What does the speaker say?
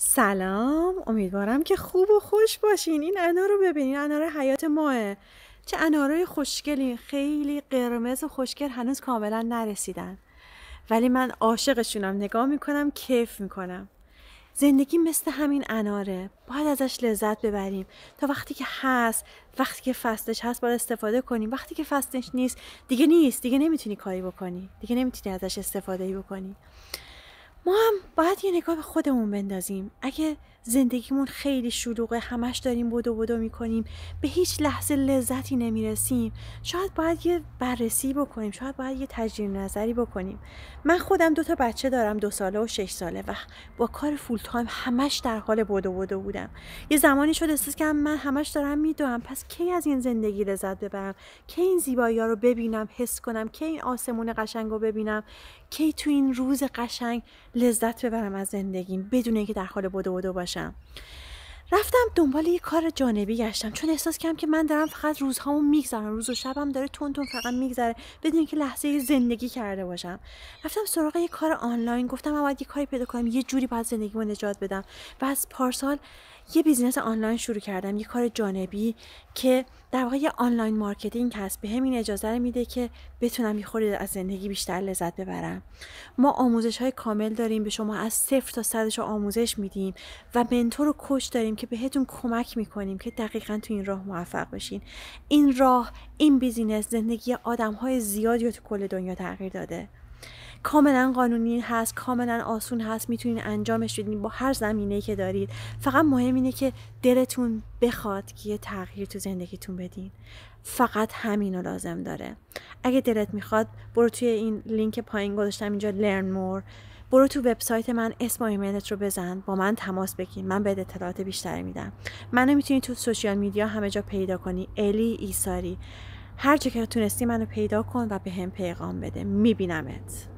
سلام امیدوارم که خوب و خوش باشین این انار رو ببینین انار حیات ماه چه انارای خوشگلی خیلی قرمز و خوشگل هنوز کاملا نرسیدن ولی من عاشقشونم نگاه میکنم کیف میکنم زندگی مثل همین اناره باید ازش لذت ببریم تا وقتی که هست وقتی که فصلش هست باید استفاده کنیم وقتی که فصلش نیست دیگه نیست دیگه نمیتونی کاری بکنی دیگه نمیتونی ازش استفاده بکنی ما هم باید یه نگاه به خودمون بندازیم اگه زندگیمون خیلی شلوغه همش داریم بدو بدو میکنیم به هیچ لحظه لذتی نمیرسیم شاید باید یه بررسی بکنیم شاید باید یه تجدید نظری بکنیم من خودم دو تا بچه دارم دو ساله و شش ساله و با کار فول تایم همش در حال بدو بدو بودم یه زمانی شد احساس که من همش دارم میدوم پس کی از این زندگی لذت ببرم کی این زیبایی ها رو ببینم حس کنم کی این آسمون قشنگ ببینم کی تو این روز قشنگ لذت ببرم از زندگیم بدون اینکه در حال بدو بدو باشم رفتم دنبال یه کار جانبی گشتم چون احساس کردم که من دارم فقط روزهامو میگذرم روز و شبم داره تون تون فقط میگذره بدون که لحظه زندگی کرده باشم رفتم سراغ یه کار آنلاین گفتم من باید یه کاری پیدا کنم یه جوری باید زندگیمو نجات بدم و از پارسال یه بیزینس آنلاین شروع کردم یه کار جانبی که در واقع یه آنلاین مارکتینگ هست به همین اجازه رو میده که بتونم یه خورده از زندگی بیشتر لذت ببرم ما آموزش های کامل داریم به شما از صفر تا صدش آموزش میدیم و منتور و کوچ داریم که بهتون کمک میکنیم که دقیقا تو این راه موفق بشین این راه این بیزینس زندگی آدم های زیادی رو تو کل دنیا تغییر داده کاملا قانونی هست کاملا آسون هست میتونین انجامش بدین با هر زمینه که دارید فقط مهم اینه که دلتون بخواد که یه تغییر تو زندگیتون بدین فقط همین رو لازم داره اگه دلت میخواد برو توی این لینک پایین گذاشتم اینجا learn more برو تو وبسایت من اسم و ایمیلت رو بزن با من تماس بگیر من به اطلاعات بیشتری میدم منو میتونی تو سوشیال میدیا همه جا پیدا کنی الی ایساری هر چه که تونستی منو پیدا کن و به هم پیغام بده میبینمت